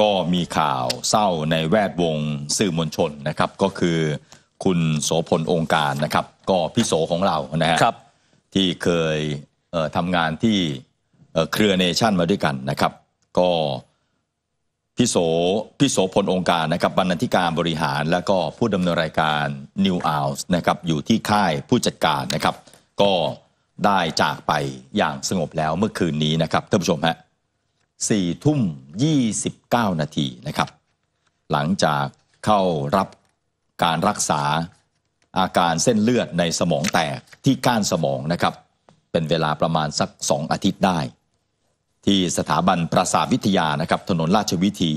ก็มีข่าวเศร้าในแวดวงสื่อมวลชนนะครับ ก็คือคุณโสพลองค์การนะครับ ก็พี่โสของเรานะฮะที่เคยทำงานที่เครือเนชั่นมาด้วยกันนะครับ ก็พี่โสพี่โสพลองค์การนะครับบรรณาธิการบริหาร และก็ผู้ดำเนินรายการ New o u t s นะครับอยู่ที่ค่ายผู้จัดการนะครับ ก็ได้จากไปอย่างสงบแล้วเมื่อคืนนี้นะครับท่านผู้ชมฮะ4ทุ่ม 29 นาทีนะครับ หลังจากเข้ารับการรักษาอาการเส้นเลือดในสมองแตกที่ก้านสมองนะครับ เป็นเวลาประมาณสัก 2 อาทิตย์ได้ ที่สถาบันประสาทวิทยานะครับ ถนนราชวิถี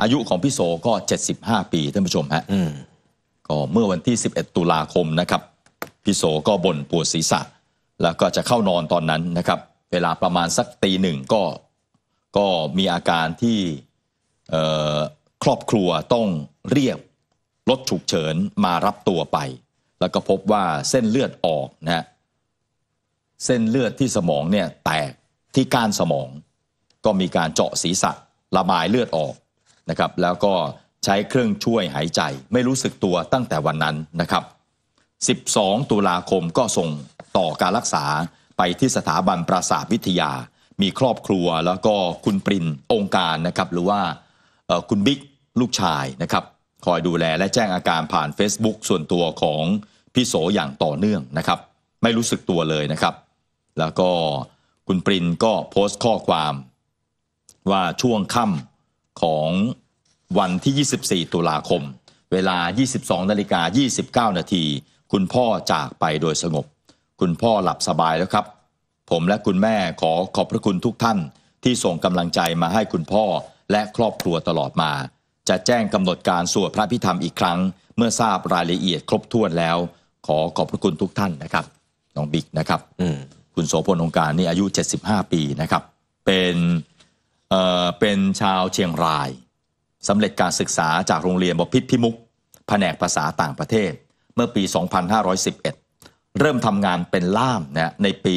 อายุของพี่โสก็ 75 ปี ท่านผู้ชมฮะก็เมื่อวันที่ 11 ตุลาคมนะครับพี่โสก็บ่นปวดศีรษะ แล้วก็จะเข้านอนตอนนั้นนะครับ เวลาประมาณสักตีหนึ่งก็ก็มีอาการที่ครอบครัวต้องเรียกรถฉุกเฉินมารับตัวไป แล้วก็พบว่าเส้นเลือดออกนะเส้นเลือดที่สมองเนี่ยแตกที่ก้านสมอง ก็มีการเจาะศีรษะระบายเลือดออกนะครับแล้วก็ใช้เครื่องช่วยหายใจไม่รู้สึกตัวตั้งแต่วันนั้นนะครับ 12 ตุลาคมก็ส่งต่อการรักษาไปที่สถาบันประสาทวิทยามีครอบครัวแล้วก็คุณปรินองค์การนะครับ หรือว่าคุณบิ๊กลูกชายนะครับ คอยดูแลและแจ้งอาการผ่าน Facebook ส่วนตัวของพี่โสอย่างต่อเนื่องนะครับ ไม่รู้สึกตัวเลยนะครับ แล้วก็คุณปรินก็โพสต์ข้อความว่าช่วงค่ำของวันที่ 24 ตุลาคม เวลา 22นาฬิกา29 นาที คุณพ่อจากไปโดยสงบ คุณพ่อหลับสบายแล้วครับผมและคุณแม่ขอขอบพระคุณทุกท่าน ที่ส่งกำลังใจมาให้คุณพ่อและครอบครัวตลอดมา จะแจ้งกำหนดการสวดพระพิธรรมอีกครั้ง เมื่อทราบรายละเอียดครบถ้วนแล้ว ขอขอบพระคุณทุกท่านนะครับน้องบิ๊กนะครับคุณโสพลองการนี่อายุ 75 ปีนะครับ เป็นเอ่อเป็นชาวเชียงรายสำเร็จการศึกษาจากโรงเรียนบพิษพิมุก แผนกภาษาต่างประเทศเมื่อปี 2511เริ่มทำงานเป็นล่ามนะในปี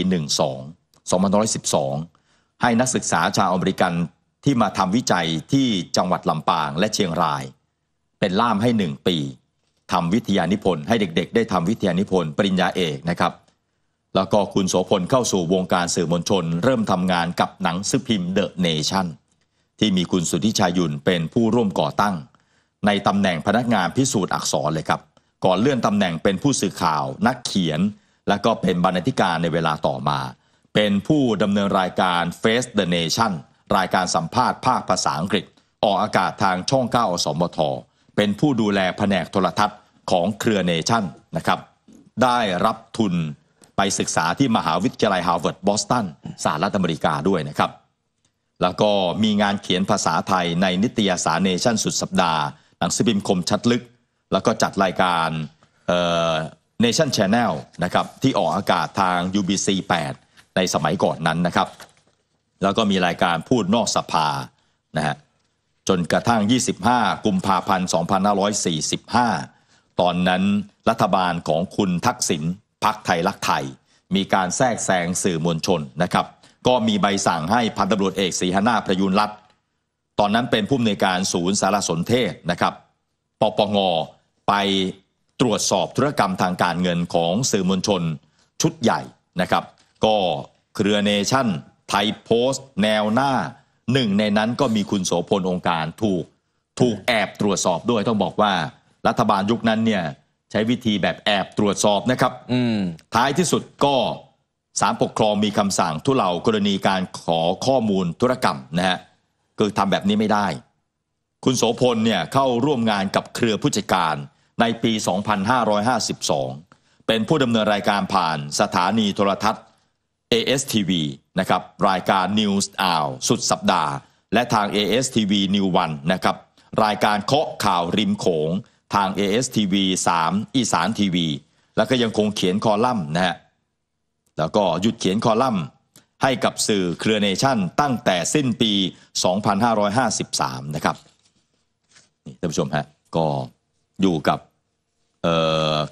12 2512 ให้นักศึกษาชาวอเมริกันที่มาทำวิจัยที่จังหวัดลำปางและเชียงราย เป็นล่ามให้ 1 ปีทำวิทยานิพนธ์ให้เด็กๆ ได้ทำวิทยานิพนธ์ปริญญาเอกนะครับ แล้วก็คุณโสพลเข้าสู่วงการสื่อมวลชน เริ่มทำงานกับหนังสือพิมพ์เดอะเนชั่นที่มีคุณสุทธิชายยุนเป็นผู้ร่วมก่อตั้ง ในตำแหน่งพนักงานพิสูจน์อักษรเลยครับก่อนเลื่อนตำแหน่งเป็นผู้สื่อข่าวนักเขียน และก็เป็นบรรณาธิการในเวลาต่อมา เป็นผู้ดำเนินรายการ Face the Nation รายการสัมภาษณ์ภาคภาษาอังกฤษ ออกอากาศทางช่อง9อสมทเป็นผู้ดูแลแผนกโทรทัศน์ของเครือเนชั่นนะครับได้รับทุนไปศึกษาที่มหาวิทยาลัยฮาร์วาร์ดบอสตันสหรัฐอเมริกาด้วยนะครับ แล้วก็มีงานเขียนภาษาไทยในนิตยสารเนชั่นสุดสัปดาห์หนังสือพิมพ์คมชัดลึกแล้วก็จัดรายการเนชั่นแชนแนลนะครับที่ออกอากาศทาง UBC 8ในสมัยก่อนนั้นนะครับ แล้วก็มีรายการพูดนอกสภานะฮะจนกระทั่ง 25 กุมภาพันธ์2545 ตอนนั้นรัฐบาลของคุณทักษิณพักไทยรักไทย มีการแทรกแซงสื่อมวลชนนะครับก็มีใบสั่งให้พันตำรวจเอกศรีหนาประยุนรัตตอนนั้นเป็นผู้อำนวยการศูนย์สารสนเทศนะครับปปงไปตรวจสอบธุรกรรมทางการเงินของสื่อมวลชนชุดใหญ่นะครับ ก็เครือเนชั่นไทยโพสต์แนวหน้าหนึ่งในนั้นก็มีคุณโสพลองค์การถูกถูกแอบตรวจสอบด้วยต้องบอกว่า รัฐบาลยุคนั้นเนี่ยใช้วิธีแบบแอบตรวจสอบนะครับท้ายที่สุดก็สารปกครองมีคำสั่งทุเลากรณีการขอข้อมูลธุรกรรมนะฮะคือทำแบบนี้ไม่ได้ คุณโสพลเนี่ยเข้าร่วมงานกับเครือผู้จัดการในปี 2552 เป็นผู้ดำเนินรายการผ่านสถานีโทรทัศน์ ASTV นะครับ รายการ News Hour สุดสัปดาห์ และทาง ASTV New One นะครับ รายการเคาะข่าวริมโขงทาง ASTV 3 อีสานทีวีแล้วก็ยังคงเขียนคอลัมน์นะฮะ แล้วก็หยุดเขียนคอลัมน์ให้กับสื่อเครือเนชั่นตั้งแต่สิ้นปี 2553 นะครับนี่ท่านผู้ชมฮะก็อยู่กับ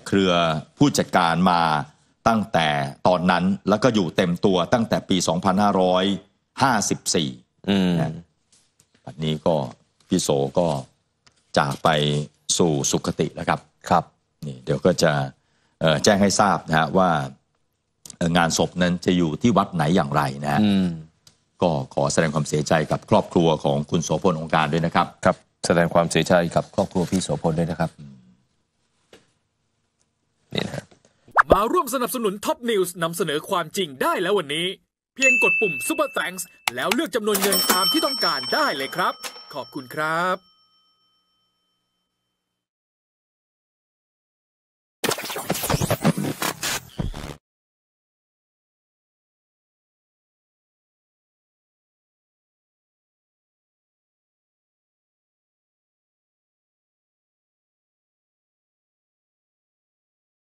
เครือผู้จัดการมาตั้งแต่ตอนนั้นแล้วก็อยู่เต็มตัวตั้งแต่ปี 2554 อืมันนี้ก็พี่โสก็จากไปสู่สุคติแล้วครับ ครับนี่เดี๋ยวก็จะแจ้งให้ทราบนะฮะว่างานศพนั้นจะอยู่ที่วัดไหนอย่างไรนะะก็ขอแสดงความเสียใจกับครอบครัวของคุณโสพลองค์การด้วยนะครับ ครับ แสดงความเสียใจกับครอบครัวพี่โสพลด้วยนะครับมาร่วมสนับสนุนท็อปนิวส์นำเสนอความจริงได้แล้ววันนี้ เพียงกดปุ่มป u ปอร์แฟงส์แล้วเลือกจำนวนเงินตามที่ต้องการได้เลยครับ ขอบคุณครับ